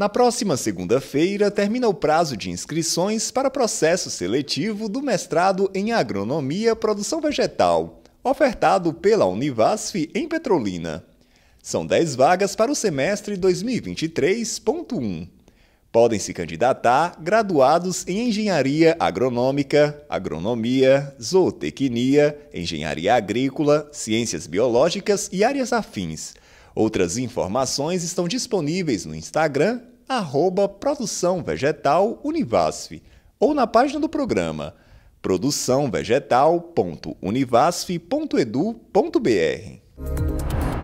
Na próxima segunda-feira, termina o prazo de inscrições para processo seletivo do mestrado em Agronomia Produção Vegetal, ofertado pela Univasf em Petrolina. São 10 vagas para o semestre 2023.1. Podem se candidatar graduados em Engenharia Agronômica, Agronomia, Zootecnia, Engenharia Agrícola, Ciências Biológicas e áreas afins. Outras informações estão disponíveis no Instagram arroba Produção Vegetal Univasf ou na página do programa produçãovegetal.univasf.edu.br.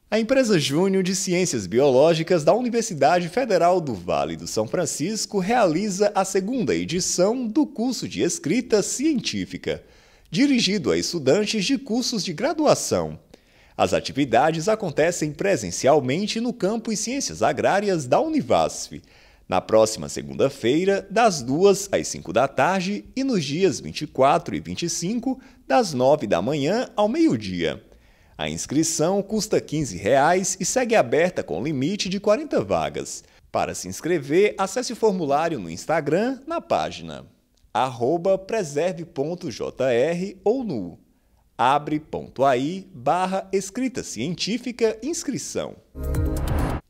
A empresa Júnior de Ciências Biológicas da Universidade Federal do Vale do São Francisco realiza a segunda edição do curso de escrita científica, dirigido a estudantes de cursos de graduação. As atividades acontecem presencialmente no campo e Ciências Agrárias da Univasf, na próxima segunda-feira, das 2 às 5 da tarde e nos dias 24 e 25, das 9 da manhã ao meio-dia. A inscrição custa R$ 15 reais e segue aberta com limite de 40 vagas. Para se inscrever, acesse o formulário no Instagram na página preserve.jr ou nu abre.ai barra escrita científica inscrição.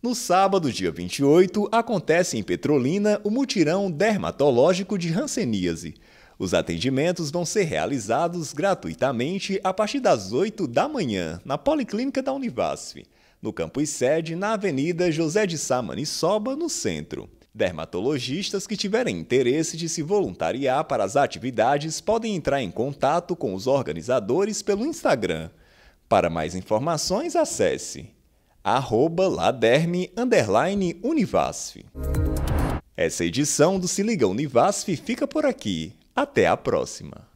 No sábado, dia 28, acontece em Petrolina o mutirão dermatológico de Hanseníase. Os atendimentos vão ser realizados gratuitamente a partir das 8 da manhã, na Policlínica da Univasf, no campus sede, na Avenida José de Sá Maniçoba, no centro. Dermatologistas que tiverem interesse de se voluntariar para as atividades podem entrar em contato com os organizadores pelo Instagram. Para mais informações, acesse laderme_univasf. Essa edição do Se Liga Univasf fica por aqui. Até a próxima!